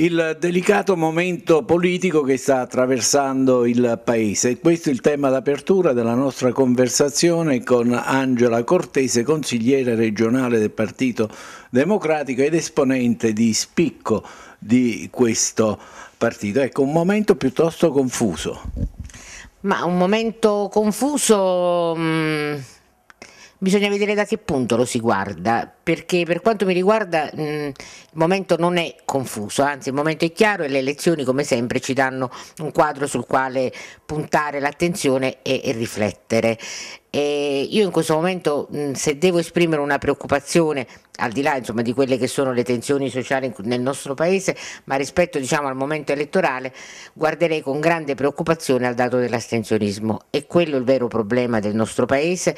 il delicato momento politico che sta attraversando il Paese. Questo è il tema d'apertura della nostra conversazione con Angela Cortese, consigliere regionale del Partito Democratico ed esponente di spicco di questo partito. Ecco, un momento piuttosto confuso. Ma un momento confuso... Mh, mm, bisogna vedere da che punto lo si guarda, perché per quanto mi riguarda mh, il momento non è confuso, anzi il momento è chiaro e le elezioni come sempre ci danno un quadro sul quale puntare l'attenzione e, e riflettere. E io in questo momento, se devo esprimere una preoccupazione, al di là insomma, di quelle che sono le tensioni sociali nel nostro Paese, ma rispetto diciamo, al momento elettorale, guarderei con grande preoccupazione al dato dell'astensionismo. È quello il vero problema del nostro Paese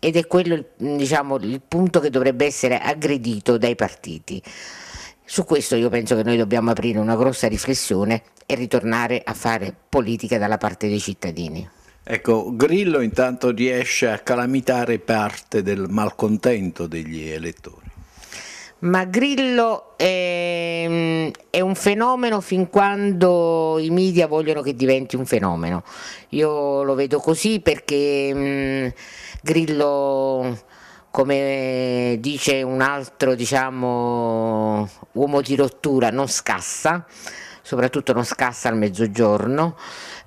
ed è quello diciamo, il punto che dovrebbe essere essere aggredito dai partiti. Su questo io penso che noi dobbiamo aprire una grossa riflessione e ritornare a fare politica dalla parte dei cittadini. Ecco, Grillo intanto riesce a calamitare parte del malcontento degli elettori. Ma Grillo è, ehm, è, un fenomeno fin quando i media vogliono che diventi un fenomeno. Io lo vedo così perché mh, mm, Grillo come dice un altro diciamo, uomo di rottura, non scassa, soprattutto non scassa al mezzogiorno,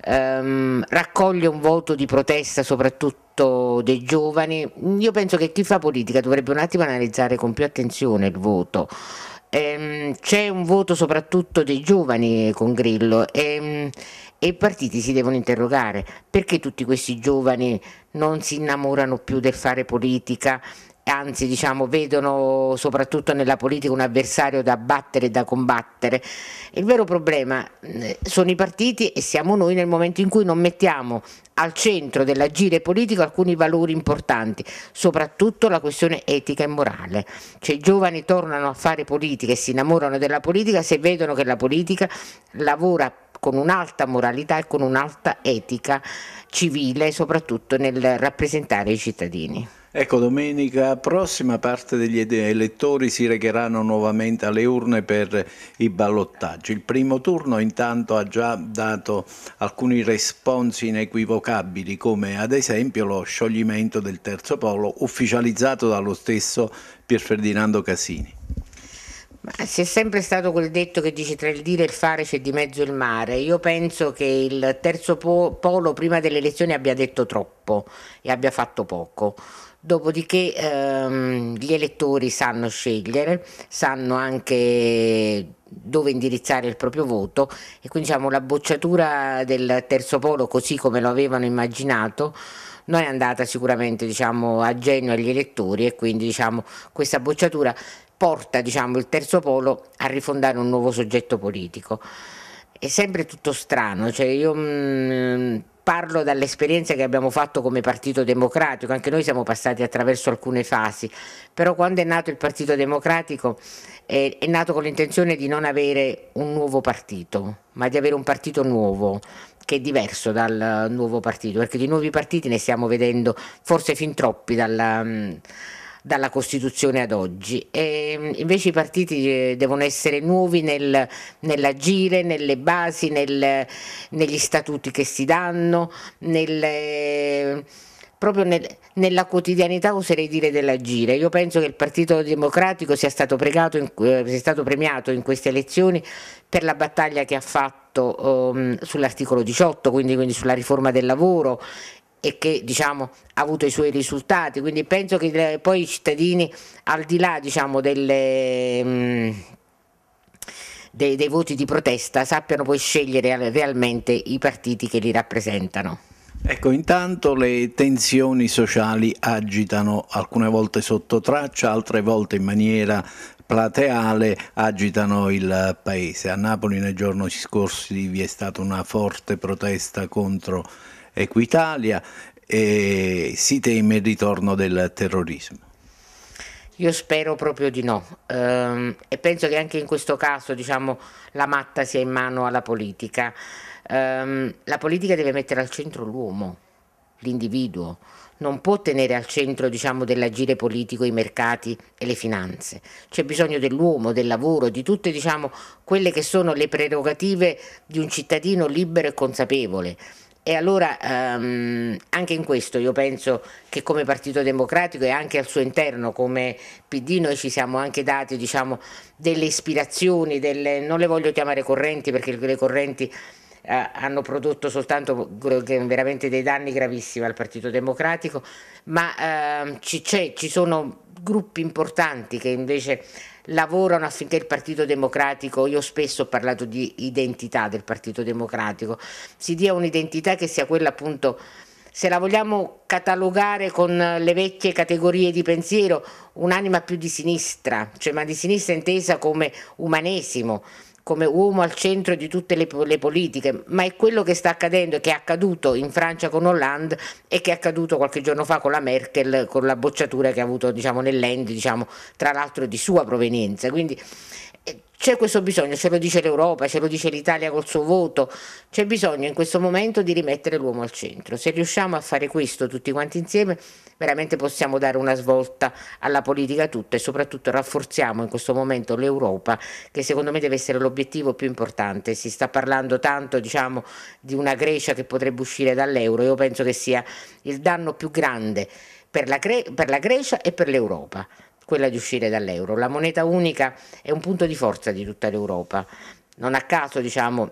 ehm, raccoglie un voto di protesta soprattutto dei giovani. Io penso che chi fa politica dovrebbe un attimo analizzare con più attenzione il voto. Ehm, c'è un voto soprattutto dei giovani con Grillo. Ehm, e i partiti si devono interrogare perché tutti questi giovani non si innamorano più del fare politica, anzi diciamo, vedono soprattutto nella politica un avversario da battere e da combattere. Il vero problema eh, sono i partiti e siamo noi nel momento in cui non mettiamo al centro dell'agire politico alcuni valori importanti, soprattutto la questione etica e morale. Cioè, I giovani tornano a fare politica e si innamorano della politica se vedono che la politica lavora con un'alta moralità e con un'alta etica civile, soprattutto nel rappresentare i cittadini. Ecco, domenica prossima parte degli elettori si recheranno nuovamente alle urne per i ballottaggi. Il primo turno intanto ha già dato alcuni responsi inequivocabili, come ad esempio lo scioglimento del terzo polo ufficializzato dallo stesso Pier Ferdinando Casini. Ma c'è sempre stato quel detto che dice tra il dire e il fare c'è di mezzo il mare. Io penso che il terzo polo prima delle elezioni abbia detto troppo e abbia fatto poco. Dopodiché ehm, gli elettori sanno scegliere, sanno anche dove indirizzare il proprio voto e quindi diciamo, la bocciatura del terzo polo così come lo avevano immaginato non è andata sicuramente diciamo, a genio agli elettori e quindi diciamo, questa bocciatura porta diciamo, il terzo polo a rifondare un nuovo soggetto politico. È sempre tutto strano, cioè io... Mh, mm, parlo dall'esperienza che abbiamo fatto come Partito Democratico, anche noi siamo passati attraverso alcune fasi, però quando è nato il Partito Democratico è, eh, è nato con l'intenzione di non avere un nuovo partito, ma di avere un partito nuovo che è diverso dal eh, nuovo partito, perché di nuovi partiti ne stiamo vedendo forse fin troppi dalla mm, dalla Costituzione ad oggi. E mm, invece i partiti eh, devono essere nuovi nel, nell'agire, nelle basi, nel, negli statuti che si danno, nel, eh, proprio nel, nella quotidianità oserei dire dell'agire. Io penso che il Partito Democratico sia stato, in, eh, sia stato premiato in queste elezioni per la battaglia che ha fatto um, sull'articolo 18, quindi, quindi sulla riforma del lavoro e che diciamo, ha avuto i suoi risultati, quindi penso che eh, poi i cittadini al di là diciamo, delle, mh, mm, dei, dei, voti di protesta sappiano poi scegliere realmente i partiti che li rappresentano. Ecco, intanto le tensioni sociali agitano alcune volte sotto traccia, altre volte in maniera plateale agitano il paese. A Napoli nei giorni scorsi vi è stata una forte protesta contro Equitalia e si teme il ritorno del terrorismo? Io spero proprio di no ehm, e penso che anche in questo caso diciamo, la matta sia in mano alla politica. Ehm, la politica deve mettere al centro l'uomo, l'individuo, non può tenere al centro diciamo, dell'agire politico i mercati e le finanze. C'è bisogno dell'uomo, del lavoro, di tutte diciamo, quelle che sono le prerogative di un cittadino libero e consapevole. E allora ehm, anche in questo io penso che come Partito Democratico e anche al suo interno come PD noi ci siamo anche dati diciamo, delle ispirazioni, delle, non le voglio chiamare correnti perché le correnti eh, hanno prodotto soltanto veramente dei danni gravissimi al Partito Democratico, ma ehm, ci, ci sono gruppi importanti che invece lavorano affinché il Partito Democratico, io spesso ho parlato di identità del Partito Democratico, si dia un'identità che sia quella appunto se la vogliamo catalogare con le vecchie categorie di pensiero, un'anima più di sinistra, cioè ma di sinistra intesa come umanesimo, come uomo al centro di tutte le, le, politiche, ma è quello che sta accadendo e che è accaduto in Francia con Hollande e che è accaduto qualche giorno fa con la Merkel, con la bocciatura che ha avuto diciamo, nell'End, diciamo, tra l'altro di sua provenienza. Quindi eh, c'è questo bisogno, ce lo dice l'Europa, ce lo dice l'Italia col suo voto, c'è bisogno in questo momento di rimettere l'uomo al centro. Se riusciamo a fare questo tutti quanti insieme veramente possiamo dare una svolta alla politica tutta e soprattutto rafforziamo in questo momento l'Europa che secondo me deve essere l'obiettivo più importante. Si sta parlando tanto diciamo, di una Grecia che potrebbe uscire dall'euro, io penso che sia il danno più grande per la, Gre per la Grecia e per l'Europa quella di uscire dall'euro. La moneta unica è un punto di forza di tutta l'Europa. Non a caso, diciamo,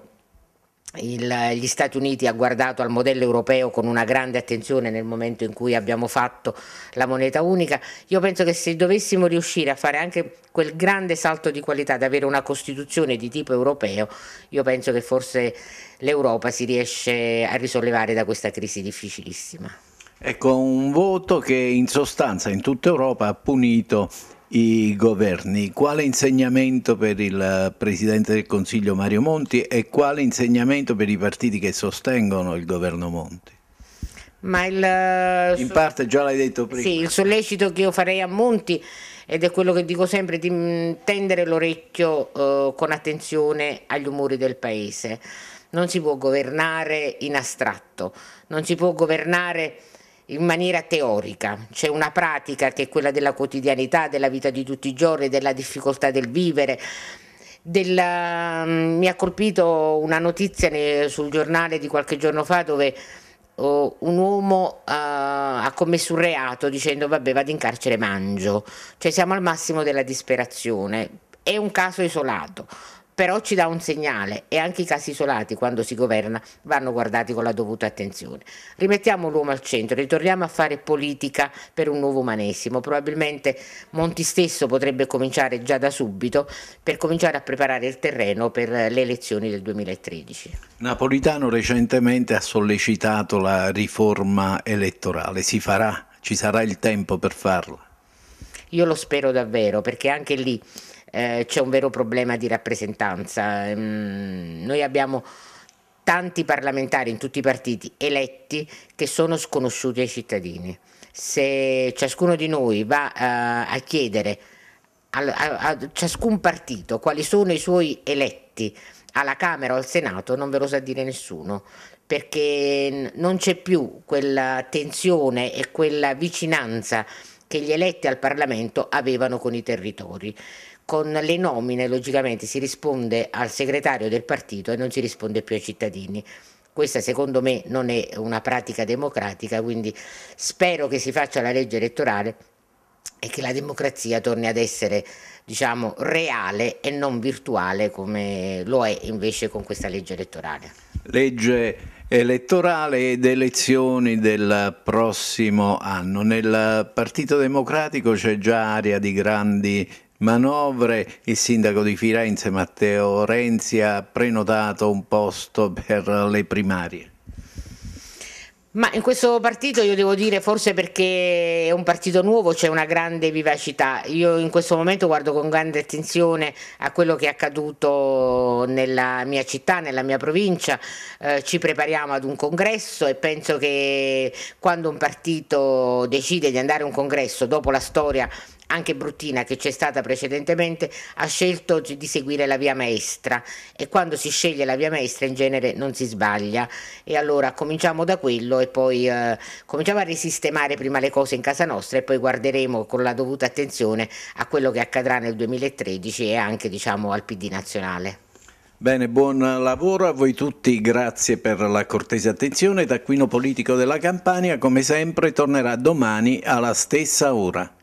il, gli Stati Uniti ha guardato al modello europeo con una grande attenzione nel momento in cui abbiamo fatto la moneta unica, io penso che se dovessimo riuscire a fare anche quel grande salto di qualità, ad avere una Costituzione di tipo europeo, io penso che forse l'Europa si riesce a risollevare da questa crisi difficilissima. Ecco, un voto che in sostanza in tutta Europa ha punito i governi. Quale insegnamento per il Presidente del Consiglio Mario Monti e quale insegnamento per i partiti che sostengono il governo Monti? Il, eh, In parte già l'hai detto prima. Sì, il sollecito che io farei a Monti, ed è quello che dico sempre, di tendere l'orecchio eh, con attenzione agli umori del Paese. Non si può governare in astratto, non si può governare in maniera teorica, c'è una pratica che è quella della quotidianità, della vita di tutti i giorni, della difficoltà del vivere. Della... Mm, mi ha colpito una notizia sul giornale di qualche giorno fa dove Oh, un uomo uh, ha commesso un reato dicendo vabbè vado in carcere mangio, cioè siamo al massimo della disperazione, è un caso isolato, però ci dà un segnale e anche i casi isolati quando si governa vanno guardati con la dovuta attenzione. Rimettiamo l'uomo al centro, ritorniamo a fare politica per un nuovo umanesimo, probabilmente Monti stesso potrebbe cominciare già da subito per cominciare a preparare il terreno per le elezioni del 2013. Napolitano recentemente ha sollecitato la riforma elettorale, si farà, ci sarà il tempo per farla. Io lo spero davvero perché anche lì eh, c'è un vero problema di rappresentanza. Mm, noi abbiamo tanti parlamentari in tutti i partiti eletti che sono sconosciuti ai cittadini. Se ciascuno di noi va eh, a chiedere a, a, a ciascun partito quali sono i suoi eletti alla Camera o al Senato, non ve lo sa dire nessuno perché non c'è più quella tensione e quella vicinanza che gli eletti al Parlamento avevano con i territori con le nomine logicamente si risponde al segretario del partito e non si risponde più ai cittadini. Questa secondo me non è una pratica democratica, quindi spero che si faccia la legge elettorale e che la democrazia torni ad essere diciamo reale e non virtuale come lo è invece con questa legge elettorale. Legge elettorale ed elezioni del prossimo anno. Nel Partito Democratico c'è già aria di grandi manovre, il sindaco di Firenze Matteo Renzi ha prenotato un posto per le primarie. Ma in questo partito io devo dire forse perché è un partito nuovo, c'è una grande vivacità. Io in questo momento guardo con grande attenzione a quello che è accaduto nella mia città, nella mia provincia. Eh, ci prepariamo ad un congresso e penso che quando un partito decide di andare a un congresso, dopo la storia anche bruttina che c'è stata precedentemente, ha scelto di seguire la via maestra e quando si sceglie la via maestra in genere non si sbaglia e allora cominciamo da quello e poi eh, cominciamo a risistemare prima le cose in casa nostra e poi guarderemo con la dovuta attenzione a quello che accadrà nel 2013 e anche diciamo al PD nazionale. Bene, buon lavoro a voi tutti, grazie per la cortese attenzione. Taccuino politico della Campania, come sempre, tornerà domani alla stessa ora.